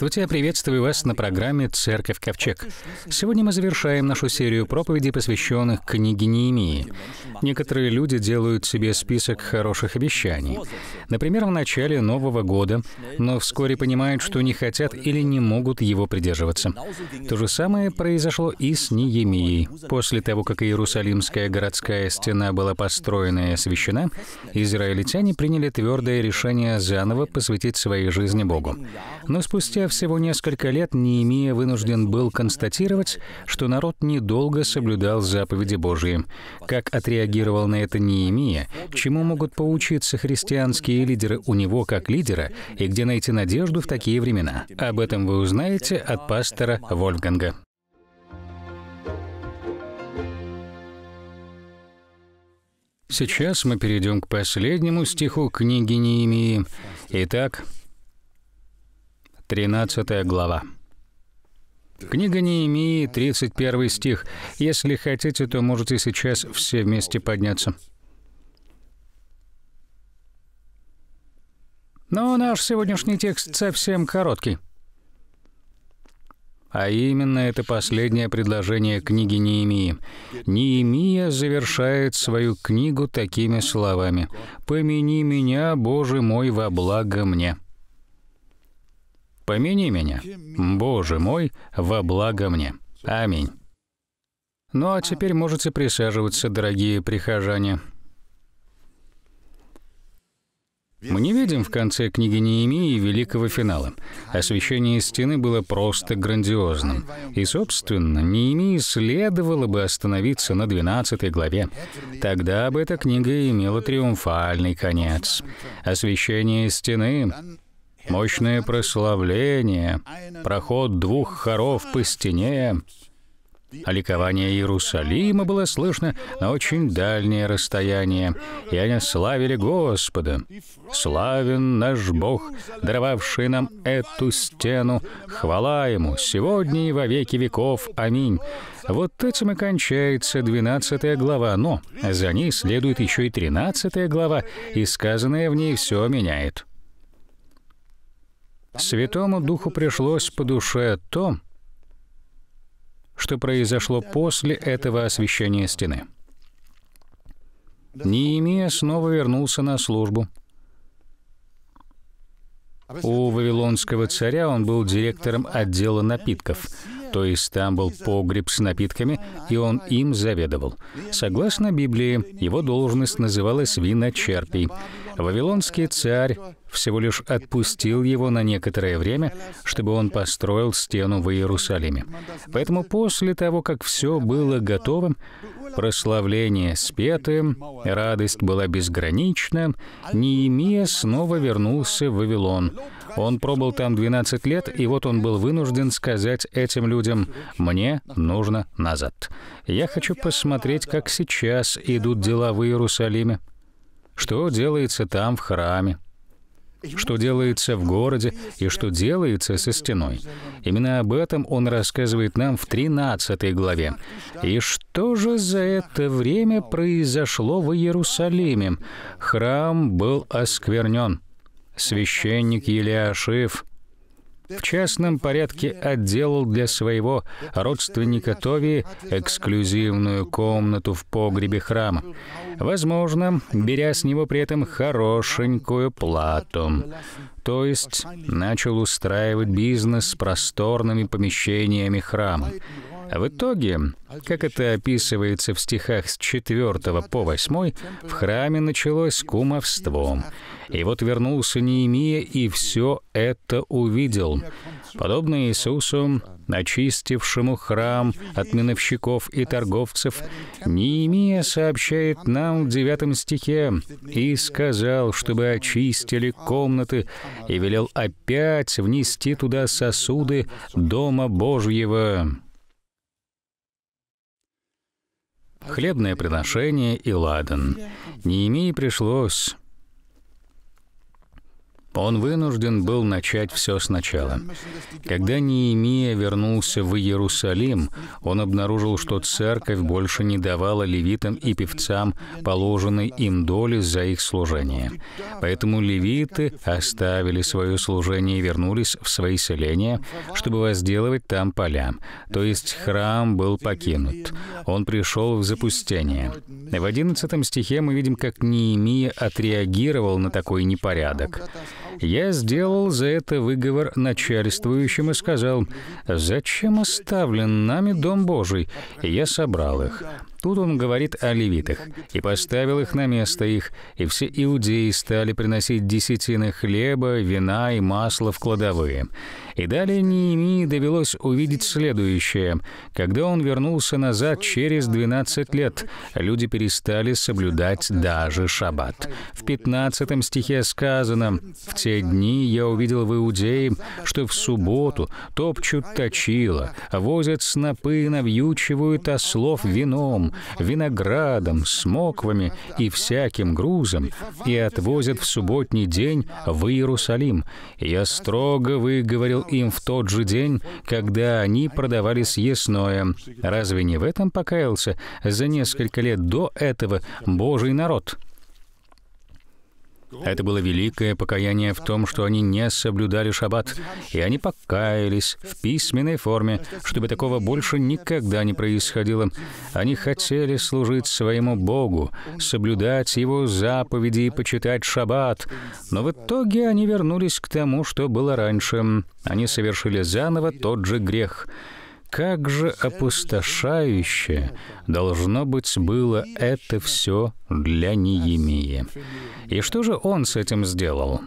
Здравствуйте, я приветствую вас на программе «Церковь Ковчег». Сегодня мы завершаем нашу серию проповедей, посвященных книге Неемии. Некоторые люди делают себе список хороших обещаний. Например, в начале Нового года, но вскоре понимают, что не хотят или не могут его придерживаться. То же самое произошло и с Неемией. После того, как Иерусалимская городская стена была построена и освящена, израильтяне приняли твердое решение заново посвятить своей жизни Богу. Но спустя всего несколько лет Неемия вынужден был констатировать, что народ недолго соблюдал заповеди Божьи. Как отреагировал на это Неемия, чему могут поучиться христианские лидеры у него как лидера, и где найти надежду в такие времена? Об этом вы узнаете от пастора Вольфганга. Сейчас мы перейдем к последнему стиху книги Неемии. Итак, 13 глава. Книга Неемии, 31 стих. Если хотите, то можете сейчас все вместе подняться. Но наш сегодняшний текст совсем короткий. А именно это последнее предложение книги Неемии. Неемия завершает свою книгу такими словами «Помяни меня, Боже мой, во благо мне» помяни меня, Боже мой, во благо мне. Аминь. Ну а теперь можете присаживаться, дорогие прихожане. Мы не видим в конце книги Неемии великого финала. Освещение стены было просто грандиозным. И, собственно, Неемии следовало бы остановиться на 12 главе. Тогда бы эта книга имела триумфальный конец. Освещение стены мощное прославление, проход двух хоров по стене, оликование а Иерусалима было слышно на очень дальнее расстояние, и они славили Господа. Славен наш Бог, даровавший нам эту стену, хвала Ему, сегодня и во веки веков. Аминь. Вот этим и кончается 12 глава, но за ней следует еще и 13 глава, и сказанное в ней все меняет. Святому Духу пришлось по душе то, что произошло после этого освящения стены. Неемия снова вернулся на службу, у вавилонского царя он был директором отдела напитков, то есть там был погреб с напитками, и он им заведовал. Согласно Библии, его должность называлась виночерпий. Вавилонский царь всего лишь отпустил его на некоторое время, чтобы он построил стену в Иерусалиме. Поэтому после того, как все было готово, Прославление спеты, радость была безгранична. Неемия снова вернулся в Вавилон. Он пробыл там 12 лет, и вот он был вынужден сказать этим людям, «Мне нужно назад. Я хочу посмотреть, как сейчас идут дела в Иерусалиме. Что делается там, в храме?» что делается в городе и что делается со стеной. Именно об этом он рассказывает нам в 13 главе. «И что же за это время произошло в Иерусалиме? Храм был осквернен. Священник Елиашив в частном порядке отделал для своего родственника Тови эксклюзивную комнату в погребе храма, возможно, беря с него при этом хорошенькую плату. То есть начал устраивать бизнес с просторными помещениями храма. В итоге, как это описывается в стихах с 4 по 8, в храме началось кумовство — и вот вернулся Неемия и все это увидел. Подобно Иисусу, очистившему храм от миновщиков и торговцев, Неемия сообщает нам в девятом стихе «И сказал, чтобы очистили комнаты, и велел опять внести туда сосуды Дома Божьего». Хлебное приношение и ладан. Неемии пришлось он вынужден был начать все сначала. Когда Неемия вернулся в Иерусалим, он обнаружил, что церковь больше не давала левитам и певцам положенной им доли за их служение. Поэтому левиты оставили свое служение и вернулись в свои селения, чтобы возделывать там поля. То есть храм был покинут. Он пришел в запустение. В 11 стихе мы видим, как Неемия отреагировал на такой непорядок. Я сделал за это выговор начальствующим и сказал, «Зачем оставлен нами Дом Божий?» Я собрал их. Тут он говорит о левитах. «И поставил их на место их, и все иудеи стали приносить десятины хлеба, вина и масла в кладовые». И далее Неемии довелось увидеть следующее. Когда он вернулся назад через 12 лет, люди перестали соблюдать даже шаббат. В 15 стихе сказано «В те дни я увидел в Иудее, что в субботу топчут точила, возят снопы, навьючивают ослов вином, виноградом, смоквами и всяким грузом, и отвозят в субботний день в Иерусалим. Я строго выговорил им в тот же день, когда они продавали съестное. Разве не в этом покаялся за несколько лет до этого Божий народ?» Это было великое покаяние в том, что они не соблюдали шаббат, и они покаялись в письменной форме, чтобы такого больше никогда не происходило. Они хотели служить своему Богу, соблюдать Его заповеди и почитать шаббат, но в итоге они вернулись к тому, что было раньше. Они совершили заново тот же грех — как же опустошающе должно быть было это все для Неемии. И что же он с этим сделал?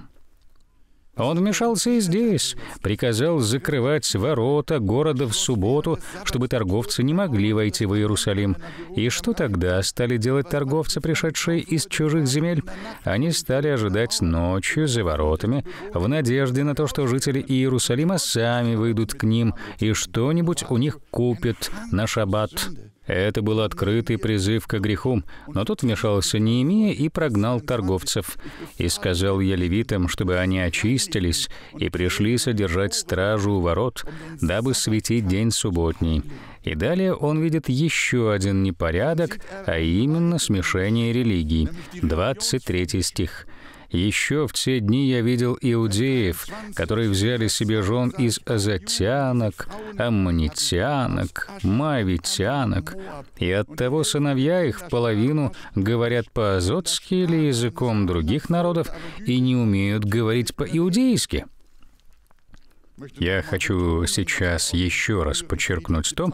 Он вмешался и здесь, приказал закрывать ворота города в субботу, чтобы торговцы не могли войти в Иерусалим. И что тогда стали делать торговцы, пришедшие из чужих земель? Они стали ожидать ночью за воротами, в надежде на то, что жители Иерусалима сами выйдут к ним и что-нибудь у них купят на шаббат. Это был открытый призыв к греху, но тут вмешался Неемия и прогнал торговцев. «И сказал я левитам, чтобы они очистились и пришли содержать стражу у ворот, дабы светить день субботний». И далее он видит еще один непорядок, а именно смешение религий. 23 стих. Еще в те дни я видел иудеев, которые взяли себе жен из азотянок, аммонитянок, мавитянок, и оттого сыновья их в половину говорят по-азотски или языком других народов и не умеют говорить по-иудейски. Я хочу сейчас еще раз подчеркнуть то,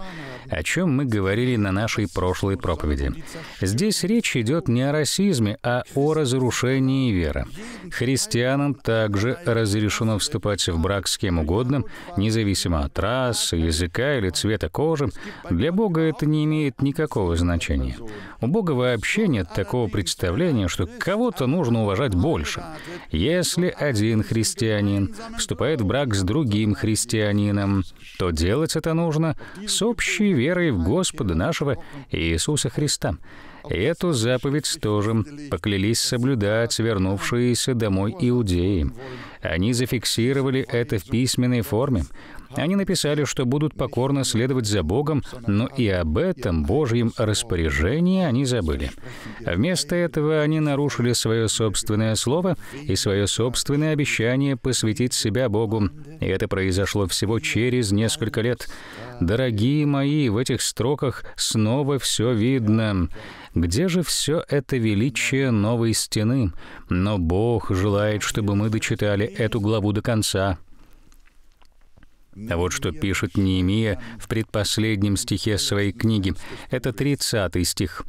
о чем мы говорили на нашей прошлой проповеди. Здесь речь идет не о расизме, а о разрушении веры. Христианам также разрешено вступать в брак с кем угодно, независимо от расы, языка или цвета кожи. Для Бога это не имеет никакого значения. У Бога вообще нет такого представления, что кого-то нужно уважать больше. Если один христианин вступает в брак с другим, другим христианинам, то делать это нужно с общей верой в Господа нашего Иисуса Христа. Эту заповедь тоже поклялись соблюдать вернувшиеся домой иудеи. Они зафиксировали это в письменной форме, они написали, что будут покорно следовать за Богом, но и об этом Божьем распоряжении они забыли. Вместо этого они нарушили свое собственное слово и свое собственное обещание посвятить себя Богу. И это произошло всего через несколько лет. Дорогие мои, в этих строках снова все видно. Где же все это величие новой стены? Но Бог желает, чтобы мы дочитали эту главу до конца. А вот что пишет Неемия в предпоследнем стихе своей книги. Это 30 стих.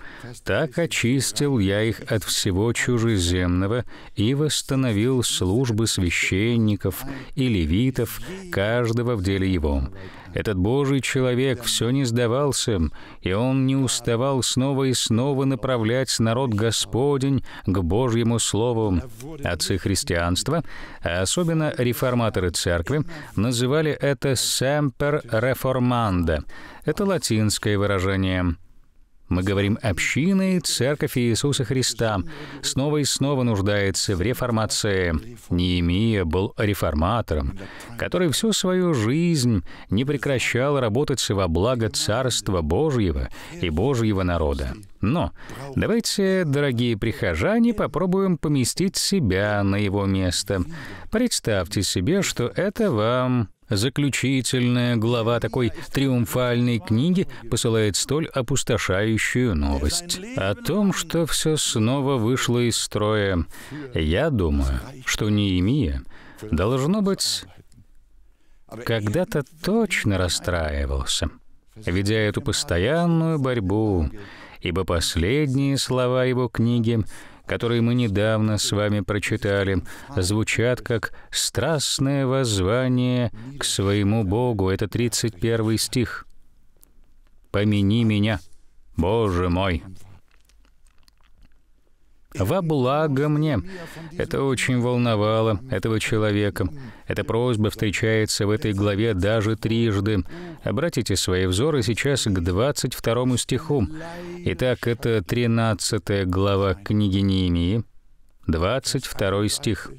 «Так очистил я их от всего чужеземного и восстановил службы священников и левитов, каждого в деле его. Этот Божий человек все не сдавался, и он не уставал снова и снова направлять народ Господень к Божьему Слову. Отцы христианства, а особенно реформаторы церкви, называли это «semper reformanda». Это латинское выражение – мы говорим «общины, Церковь Иисуса Христа» снова и снова нуждается в реформации. Неемия был реформатором, который всю свою жизнь не прекращал работать во благо Царства Божьего и Божьего народа. Но давайте, дорогие прихожане, попробуем поместить себя на его место. Представьте себе, что это вам заключительная глава такой триумфальной книги посылает столь опустошающую новость. О том, что все снова вышло из строя, я думаю, что Неемия должно быть когда-то точно расстраивался, ведя эту постоянную борьбу, ибо последние слова его книги которые мы недавно с вами прочитали, звучат как «страстное воззвание к своему Богу». Это 31 стих. «Помяни меня, Боже мой!» во благо мне. Это очень волновало этого человека. Эта просьба встречается в этой главе даже трижды. Обратите свои взоры сейчас к 22 стиху. Итак, это 13 глава книги Неемии, 22 стих.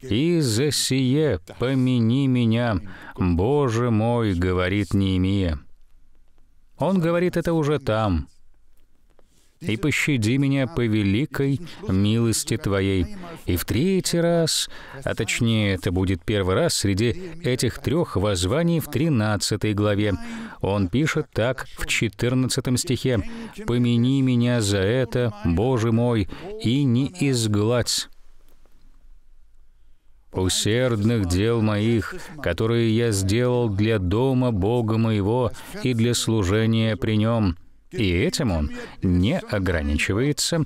«И за сие помяни меня, Боже мой, — говорит Неемия». Он говорит это уже там, и пощади меня по великой милости Твоей. И в третий раз, а точнее, это будет первый раз среди этих трех воззваний в 13 главе. Он пишет так в 14 стихе. «Помяни меня за это, Боже мой, и не изгладь» усердных дел моих, которые я сделал для дома Бога моего и для служения при нем, и этим он не ограничивается.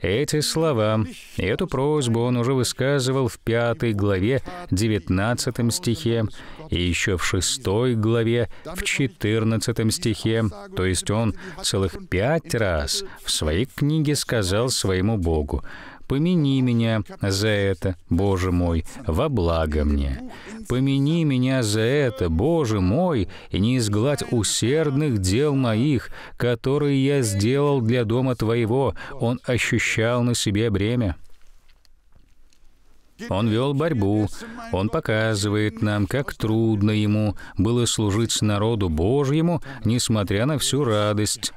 Эти слова, эту просьбу он уже высказывал в пятой главе, девятнадцатом стихе, и еще в шестой главе, в четырнадцатом стихе. То есть он целых пять раз в своей книге сказал своему Богу, помяни меня за это, Боже мой, во благо мне. Помяни меня за это, Боже мой, и не изгладь усердных дел моих, которые я сделал для дома Твоего». Он ощущал на себе бремя. Он вел борьбу. Он показывает нам, как трудно ему было служить народу Божьему, несмотря на всю радость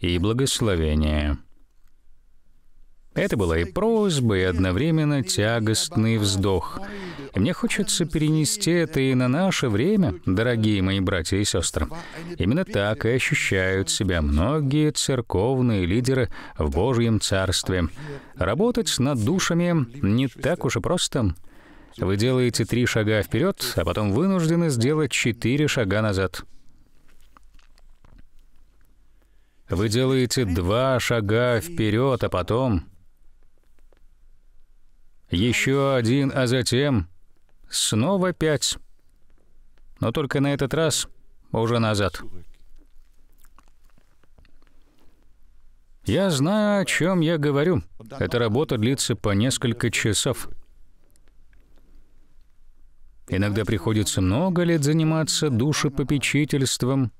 и благословение. Это была и просьба, и одновременно тягостный вздох. И мне хочется перенести это и на наше время, дорогие мои братья и сестры. Именно так и ощущают себя многие церковные лидеры в Божьем Царстве. Работать над душами не так уж и просто. Вы делаете три шага вперед, а потом вынуждены сделать четыре шага назад. Вы делаете два шага вперед, а потом еще один, а затем снова пять. Но только на этот раз уже назад. Я знаю, о чем я говорю. Эта работа длится по несколько часов. Иногда приходится много лет заниматься душепопечительством,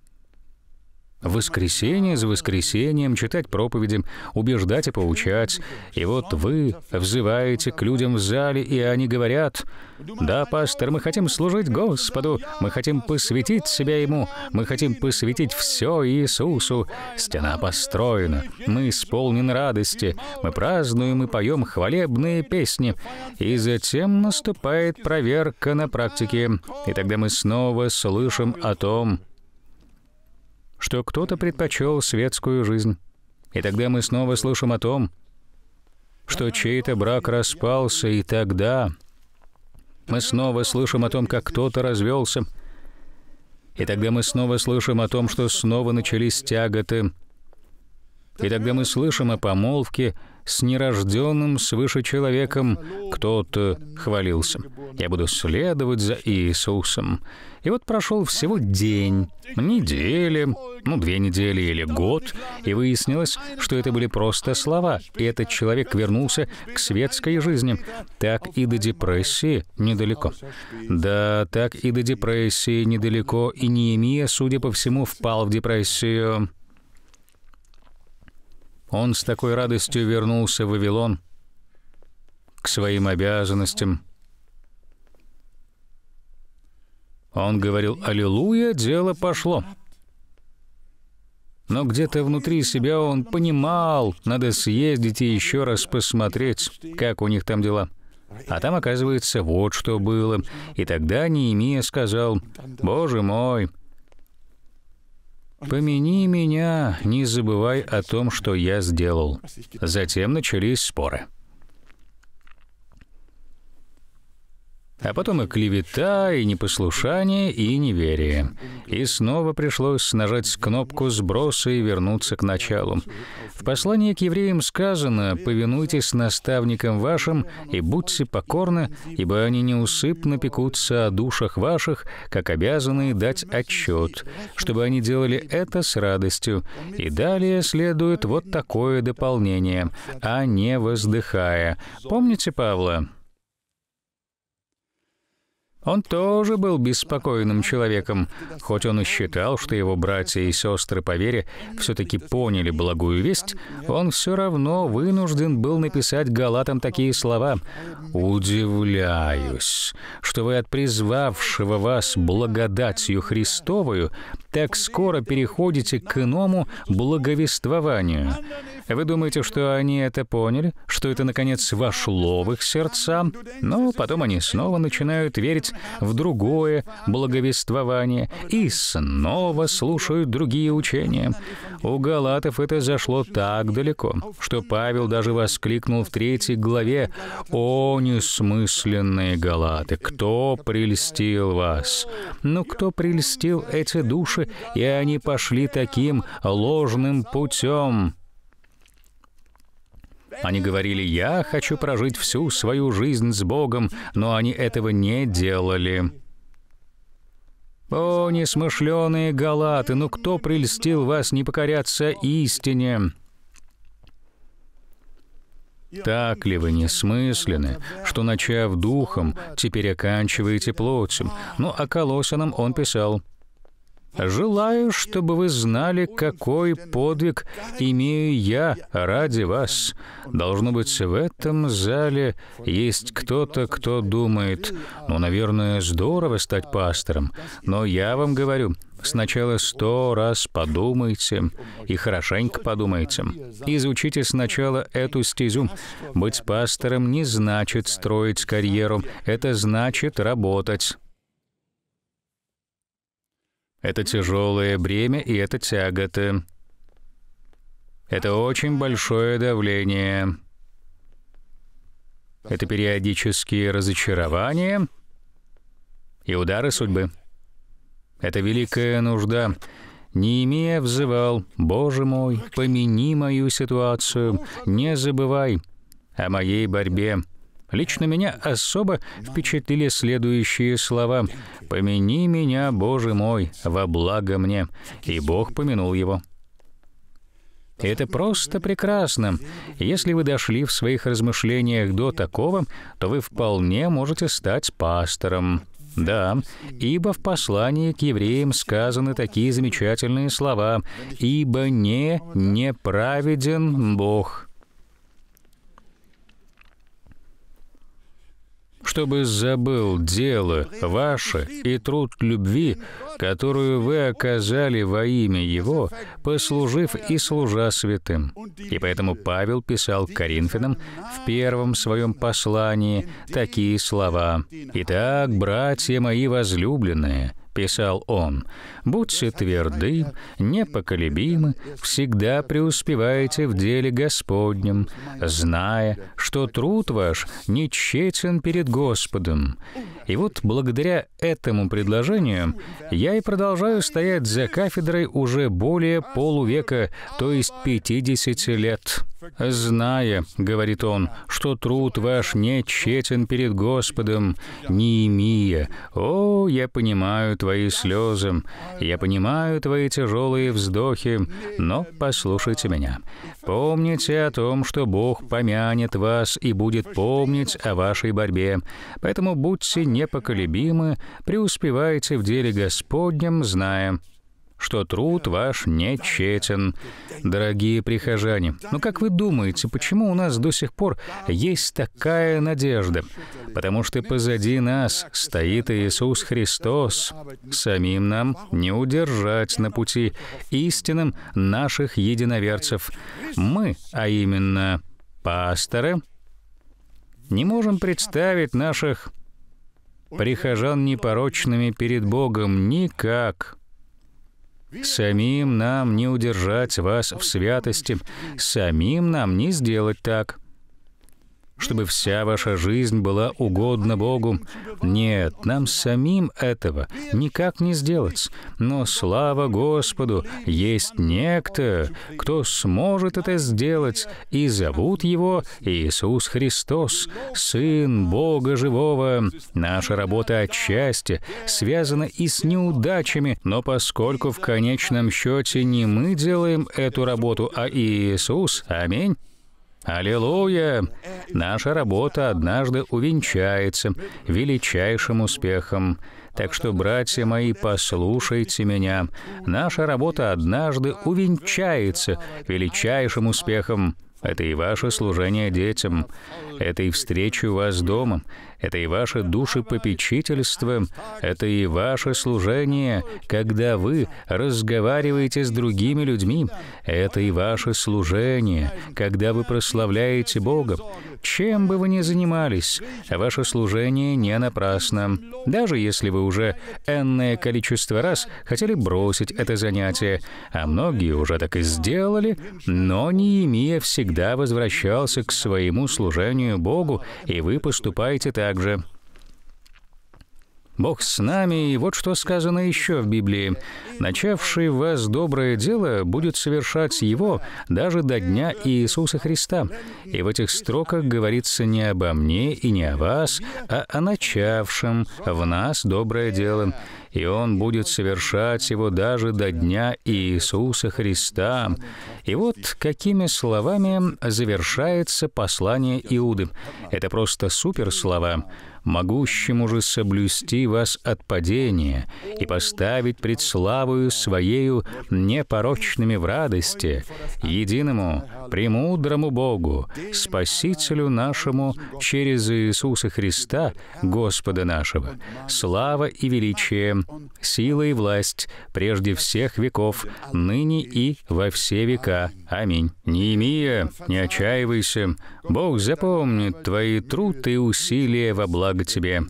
воскресенье за воскресением читать проповеди, убеждать и поучать. И вот вы взываете к людям в зале, и они говорят, «Да, пастор, мы хотим служить Господу, мы хотим посвятить себя Ему, мы хотим посвятить все Иисусу». Стена построена, мы исполнены радости, мы празднуем и поем хвалебные песни. И затем наступает проверка на практике, и тогда мы снова слышим о том, что кто-то предпочел светскую жизнь. И тогда мы снова слышим о том, что чей-то брак распался, и тогда мы снова слышим о том, как кто-то развелся. И тогда мы снова слышим о том, что снова начались тяготы. И тогда мы слышим о помолвке, с нерожденным свыше человеком кто-то хвалился. Я буду следовать за Иисусом. И вот прошел всего день, неделя, ну, две недели или год, и выяснилось, что это были просто слова, и этот человек вернулся к светской жизни. Так и до депрессии недалеко. Да, так и до депрессии недалеко, и Неемия, судя по всему, впал в депрессию. Он с такой радостью вернулся в Вавилон к своим обязанностям. Он говорил «Аллилуйя, дело пошло». Но где-то внутри себя он понимал, надо съездить и еще раз посмотреть, как у них там дела. А там, оказывается, вот что было. И тогда Неемия сказал, «Боже мой, «Помяни меня, не забывай о том, что я сделал». Затем начались споры. А потом и клевета, и непослушание, и неверие. И снова пришлось нажать кнопку сброса и вернуться к началу. В послании к евреям сказано «Повинуйтесь наставникам вашим и будьте покорны, ибо они неусыпно пекутся о душах ваших, как обязаны дать отчет, чтобы они делали это с радостью». И далее следует вот такое дополнение «а не воздыхая». Помните Павла? Он тоже был беспокойным человеком, хоть он и считал, что его братья и сестры по вере все-таки поняли благую весть, он все равно вынужден был написать галатам такие слова «Удивляюсь, что вы от призвавшего вас благодатью Христовую так скоро переходите к иному благовествованию». Вы думаете, что они это поняли, что это, наконец, вошло в их сердца, но ну, потом они снова начинают верить в другое благовествование и снова слушают другие учения. У галатов это зашло так далеко, что Павел даже воскликнул в третьей главе «О несмысленные галаты! Кто прельстил вас?» Ну, кто прельстил эти души, и они пошли таким ложным путем? Они говорили, я хочу прожить всю свою жизнь с Богом, но они этого не делали. О, несмышленые галаты, ну кто прельстил вас не покоряться истине? Так ли вы несмысленны, что, начав духом, теперь оканчиваете плотью? Но ну, о Колосинам он писал – Желаю, чтобы вы знали, какой подвиг имею я ради вас. Должно быть, в этом зале есть кто-то, кто думает, ну, наверное, здорово стать пастором, но я вам говорю, Сначала сто раз подумайте и хорошенько подумайте. Изучите сначала эту стезю. Быть пастором не значит строить карьеру, это значит работать. Это тяжелое бремя и это тяготы. Это очень большое давление. Это периодические разочарования и удары судьбы. Это великая нужда. Не имея взывал, «Боже мой, помяни мою ситуацию, не забывай о моей борьбе, Лично меня особо впечатлили следующие слова «Помяни меня, Боже мой, во благо мне», и Бог помянул его. Это просто прекрасно. Если вы дошли в своих размышлениях до такого, то вы вполне можете стать пастором. Да, ибо в послании к евреям сказаны такие замечательные слова «Ибо не неправеден Бог». чтобы забыл дело ваше и труд любви, которую вы оказали во имя Его, послужив и служа святым. И поэтому Павел писал Коринфянам в первом своем послании такие слова. «Итак, братья мои возлюбленные, писал он, — «будьте тверды, непоколебимы, всегда преуспевайте в деле Господнем, зная, что труд ваш не тщетен перед Господом». И вот благодаря этому предложению я и продолжаю стоять за кафедрой уже более полувека, то есть 50 лет. «Зная, — говорит он, — что труд ваш не тщетен перед Господом, не имея, О, я понимаю твои слезы, я понимаю твои тяжелые вздохи, но послушайте меня. Помните о том, что Бог помянет вас и будет помнить о вашей борьбе. Поэтому будьте непоколебимы, преуспевайте в деле Господнем, зная, что труд ваш нечетен, дорогие прихожане. Но как вы думаете, почему у нас до сих пор есть такая надежда? Потому что позади нас стоит Иисус Христос. Самим нам не удержать на пути истинным наших единоверцев. Мы, а именно пасторы, не можем представить наших прихожан непорочными перед Богом никак. Самим нам не удержать вас в святости, самим нам не сделать так чтобы вся ваша жизнь была угодна Богу. Нет, нам самим этого никак не сделать. Но слава Господу, есть некто, кто сможет это сделать, и зовут его Иисус Христос, Сын Бога Живого. Наша работа отчасти связана и с неудачами, но поскольку в конечном счете не мы делаем эту работу, а Иисус, аминь, Аллилуйя! Наша работа однажды увенчается величайшим успехом. Так что, братья мои, послушайте меня. Наша работа однажды увенчается величайшим успехом. Это и ваше служение детям, это и встреча вас дома, это и ваше душепопечительство, это и ваше служение, когда вы разговариваете с другими людьми, это и ваше служение, когда вы прославляете Бога. Чем бы вы ни занимались, ваше служение не напрасно. Даже если вы уже энное количество раз хотели бросить это занятие, а многие уже так и сделали, но Неемия всегда возвращался к своему служению Богу, и вы поступаете так также. Бог с нами, и вот что сказано еще в Библии. «Начавший в вас доброе дело будет совершать его даже до дня Иисуса Христа». И в этих строках говорится не обо мне и не о вас, а о начавшем в нас доброе дело. «И он будет совершать его даже до дня Иисуса Христа». И вот какими словами завершается послание Иуды. Это просто супер слова могущему же соблюсти вас от падения и поставить пред славою Своею непорочными в радости, единому, премудрому Богу, Спасителю нашему через Иисуса Христа, Господа нашего, слава и величие, сила и власть прежде всех веков, ныне и во все века. Аминь. Неемия, не отчаивайся, Бог запомнит твои труд и усилия во благо благо тебе.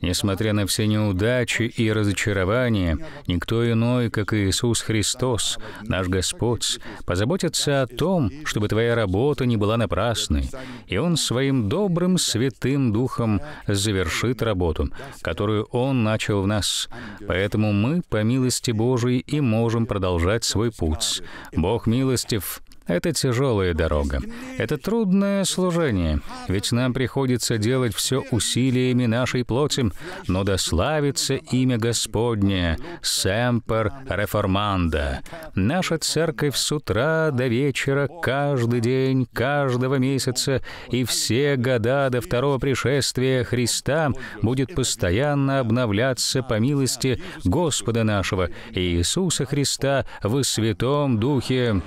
Несмотря на все неудачи и разочарования, никто иной, как Иисус Христос, наш Господь, позаботится о том, чтобы твоя работа не была напрасной, и Он своим добрым Святым Духом завершит работу, которую Он начал в нас. Поэтому мы, по милости Божией, и можем продолжать свой путь. Бог милостив, это тяжелая дорога. Это трудное служение, ведь нам приходится делать все усилиями нашей плоти, но дославится имя Господне, Семпер Реформанда. Наша церковь с утра до вечера, каждый день, каждого месяца и все года до второго пришествия Христа будет постоянно обновляться по милости Господа нашего Иисуса Христа во Святом Духе.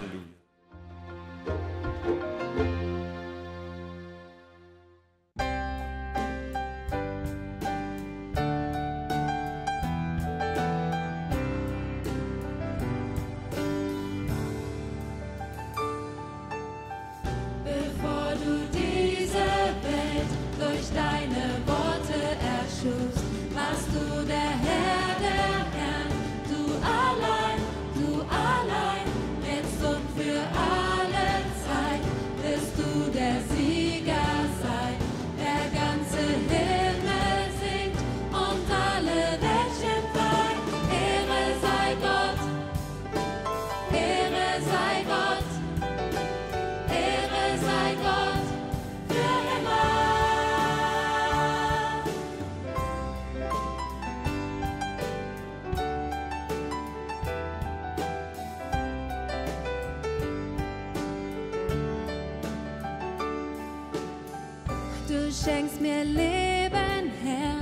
schenkst mir Leben, Herr,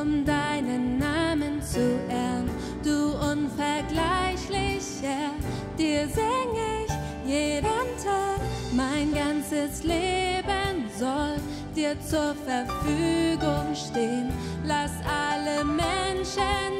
um deinen Namen zu ehren. Du unvergleichlicher, dir sing ich jeden Tag. Mein ganzes Leben soll dir zur Verfügung stehen. Lass alle Menschen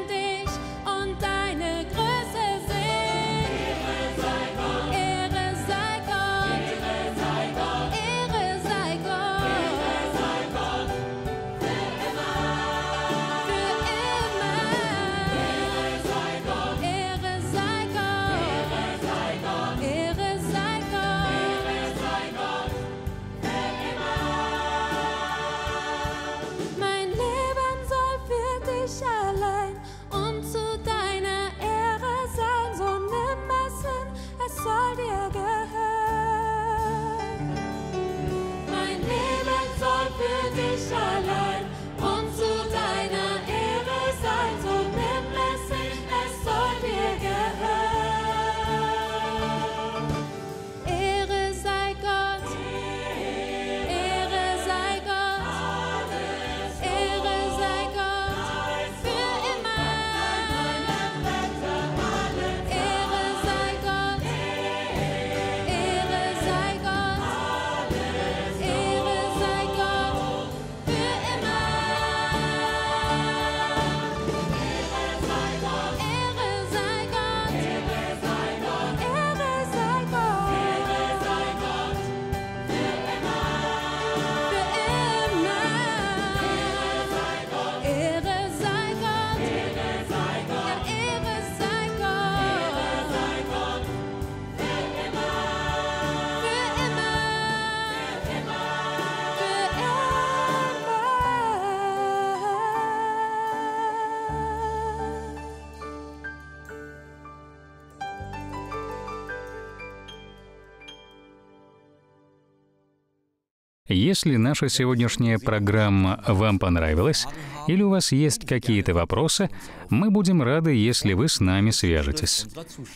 Если наша сегодняшняя программа вам понравилась или у вас есть какие-то вопросы, мы будем рады, если вы с нами свяжетесь.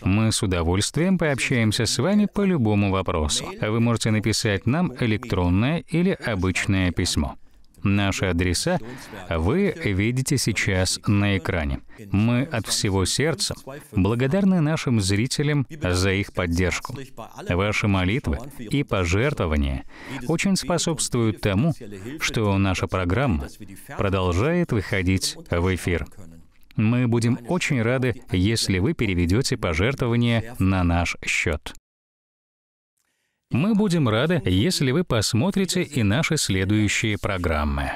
Мы с удовольствием пообщаемся с вами по любому вопросу. Вы можете написать нам электронное или обычное письмо. Наши адреса вы видите сейчас на экране. Мы от всего сердца благодарны нашим зрителям за их поддержку. Ваши молитвы и пожертвования очень способствуют тому, что наша программа продолжает выходить в эфир. Мы будем очень рады, если вы переведете пожертвования на наш счет. Мы будем рады, если вы посмотрите и наши следующие программы.